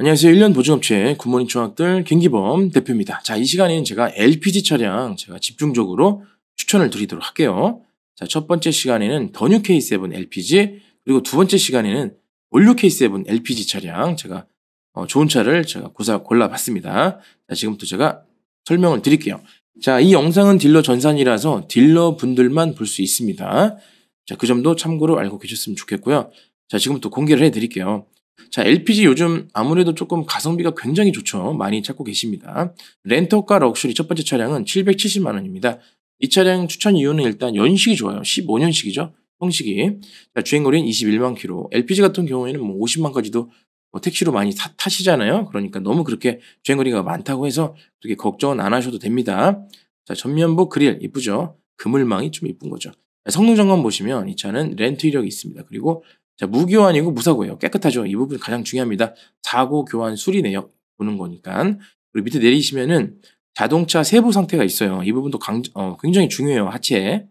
안녕하세요. 1년 보증업체 굿모닝 총학들 김기범 대표입니다. 자, 이 시간에는 제가 LPG 차량 제가 집중적으로 추천을 드리도록 할게요. 자, 첫 번째 시간에는 더뉴 K7 LPG 그리고 두 번째 시간에는 올류 K7 LPG 차량 제가 어, 좋은 차를 제가 고사 골라봤습니다. 자, 지금부터 제가 설명을 드릴게요. 자, 이 영상은 딜러 전산이라서 딜러 분들만 볼 수 있습니다. 자, 그 점도 참고로 알고 계셨으면 좋겠고요. 자, 지금부터 공개를 해드릴게요. 자, LPG 요즘 아무래도 조금 가성비가 굉장히 좋죠. 많이 찾고 계십니다. 렌터카 럭셔리 첫 번째 차량은 770만원입니다. 이 차량 추천 이유는 일단 연식이 좋아요. 15년식이죠. 형식이. 자, 주행거리는 21만 킬로. LPG 같은 경우에는 뭐 50만까지도 뭐 택시로 많이 타, 타시잖아요. 그러니까 너무 그렇게 주행거리가 많다고 해서 그렇게 걱정은 안 하셔도 됩니다. 자, 전면부 그릴 이쁘죠. 그물망이 좀 이쁜 거죠. 성능 점검 보시면 이 차는 렌트 이력이 있습니다. 그리고 자, 무교환이고 무사고예요. 깨끗하죠. 이 부분이 가장 중요합니다. 사고 교환 수리 내역 보는 거니까. 그리고 밑에 내리시면은 자동차 세부 상태가 있어요. 이 부분도 강, 어, 굉장히 중요해요. 하체.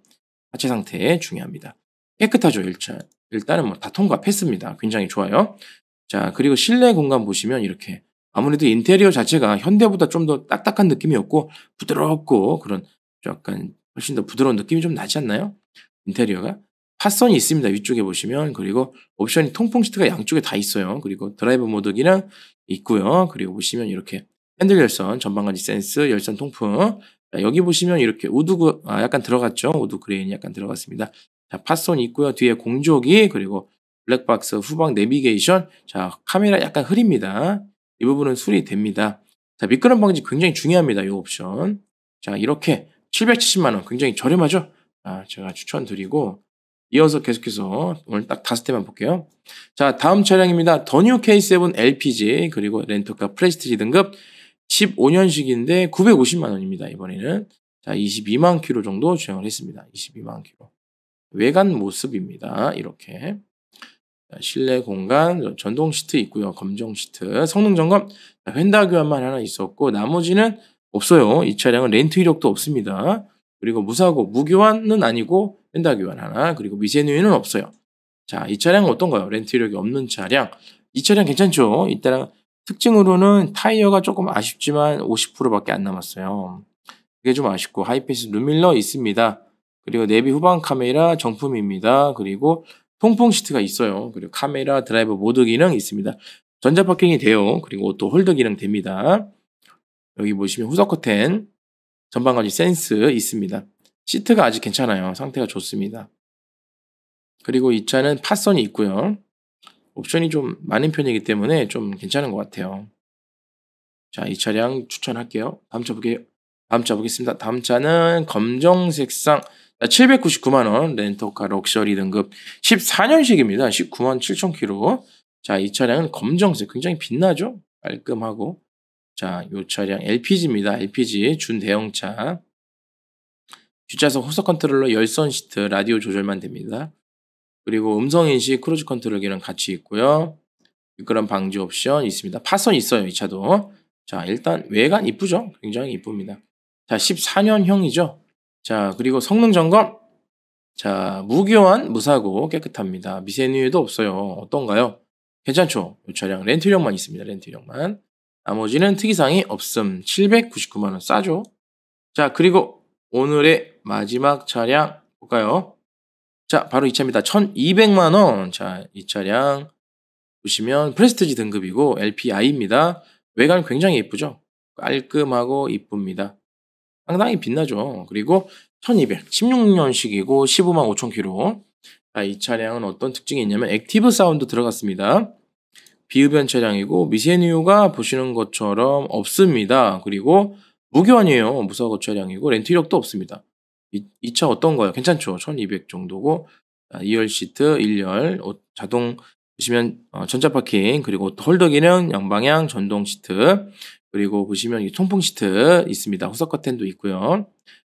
하체 상태 중요합니다. 깨끗하죠. 일단, 일단은 뭐 다통과패스입니다 굉장히 좋아요. 자, 그리고 실내 공간 보시면 이렇게 아무래도 인테리어 자체가 현대보다 좀 더 딱딱한 느낌이었고 부드럽고 그런 약간 훨씬 더 부드러운 느낌이 좀 나지 않나요? 인테리어가 팟선이 있습니다. 위쪽에 보시면. 그리고 옵션이 통풍 시트가 양쪽에 다 있어요. 그리고 드라이브 모드 기랑 있고요. 그리고 보시면 이렇게 핸들 열선, 전방간지 센스, 열선 통풍. 자, 여기 보시면 이렇게 우드, 그, 아, 약간 들어갔죠. 우드 그레인이 약간 들어갔습니다. 자, 팟손 있고요. 뒤에 공조기, 그리고 블랙박스, 후방 내비게이션. 자, 카메라 약간 흐립니다. 이 부분은 수리 됩니다. 자, 미끄럼 방지 굉장히 중요합니다. 이 옵션. 자, 이렇게 770만원. 굉장히 저렴하죠? 아, 제가 추천드리고. 이어서 계속해서 오늘 딱 다섯 대만 볼게요. 자, 다음 차량입니다. 더 뉴 K7 LPG 그리고 렌터카 프레스티지 등급 15년식인데 950만 원입니다. 이번에는 자, 22만 킬로 정도 주행을 했습니다. 22만 킬로. 외관 모습입니다. 이렇게. 자, 실내 공간, 전동 시트 있고요. 검정 시트, 성능 점검, 자, 휀다 교환만 하나 있었고 나머지는 없어요. 이 차량은 렌트 이력도 없습니다. 그리고 무사고 무교환은 아니고 휀다 교환 하나, 그리고 미세누이는 없어요. 자, 이 차량은 어떤가요? 렌트력이 없는 차량. 이 차량 괜찮죠? 일단 특징으로는 타이어가 조금 아쉽지만 50%밖에 안 남았어요. 그게 좀 아쉽고 하이패스 루밀러 있습니다. 그리고 내비 후방 카메라 정품입니다. 그리고 통풍 시트가 있어요. 그리고 카메라 드라이버 모드 기능 있습니다. 전자 파킹이 돼요. 그리고 오토 홀더 기능 됩니다. 여기 보시면 후석 커튼 전방까지 센스 있습니다. 시트가 아직 괜찮아요. 상태가 좋습니다. 그리고 이 차는 파선이 있고요. 옵션이 좀 많은 편이기 때문에 좀 괜찮은 것 같아요. 자, 이 차량 추천할게요. 다음 차 보게 다음 차 보겠습니다. 다음 차는 검정색상 799만원 렌터카 럭셔리 등급 14년식입니다. 19만 7천 킬로. 자, 이 차량은 검정색 굉장히 빛나죠? 깔끔하고. 자, 이 차량 LPG입니다. LPG 준대형차. 뒷좌석 호스 컨트롤러 열선 시트 라디오 조절만 됩니다. 그리고 음성 인식 크루즈 컨트롤기는 같이 있고요. 미끄럼 방지 옵션 있습니다. 파손 있어요 이 차도. 자 일단 외관 이쁘죠? 굉장히 이쁩니다. 자 14년형이죠. 자 그리고 성능 점검. 자 무교환 무사고 깨끗합니다. 미세누유도 없어요. 어떤가요? 괜찮죠? 이 차량 렌트력만 있습니다. 렌트력만. 나머지는 특이사항이 없음. 799만원 싸죠? 자 그리고 오늘의 마지막 차량 볼까요? 자, 바로 이 차입니다. 1200만 원. 자, 이 차량 보시면 프레스티지 등급이고 LPI입니다. 외관 굉장히 예쁘죠? 깔끔하고 이쁩니다. 상당히 빛나죠. 그리고 1216년식이고 15만 5천 키로 자, 이 차량은 어떤 특징이 있냐면 액티브 사운드 들어갔습니다. 비흡연 차량이고 미세뉴가 보시는 것처럼 없습니다. 그리고 무교아니에요 무사 고처량이고 렌트 력도 없습니다. 이, 이차 어떤가요? 괜찮죠. 1200 정도고 2열 아, 시트, 1열 자동 보시면 어, 전자 파킹 그리고 홀더 기능, 양방향 전동 시트 그리고 보시면 통풍 시트 있습니다. 후석 커튼도 있고요.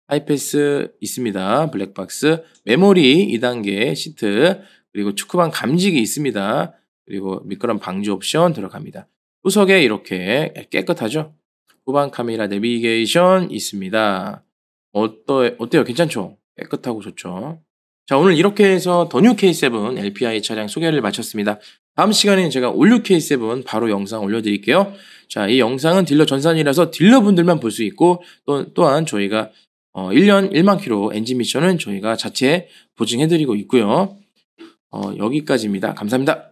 하이패스 있습니다. 블랙박스 메모리 2단계 시트 그리고 축구방 감지기 있습니다. 그리고 미끄럼 방지 옵션 들어갑니다. 후석에 이렇게 깨끗하죠? 후방 카메라 내비게이션 있습니다. 어떠, 어때요? 괜찮죠? 깨끗하고 좋죠? 자, 오늘 이렇게 해서 더뉴 K7 LPI 차량 소개를 마쳤습니다. 다음 시간에는 제가 올뉴 K7 바로 영상 올려드릴게요. 자, 이 영상은 딜러 전산이라서 딜러분들만 볼 수 있고, 또, 또한 저희가 어, 1년 1만 키로 엔진 미션은 저희가 자체 보증해드리고 있고요. 어, 여기까지입니다. 감사합니다.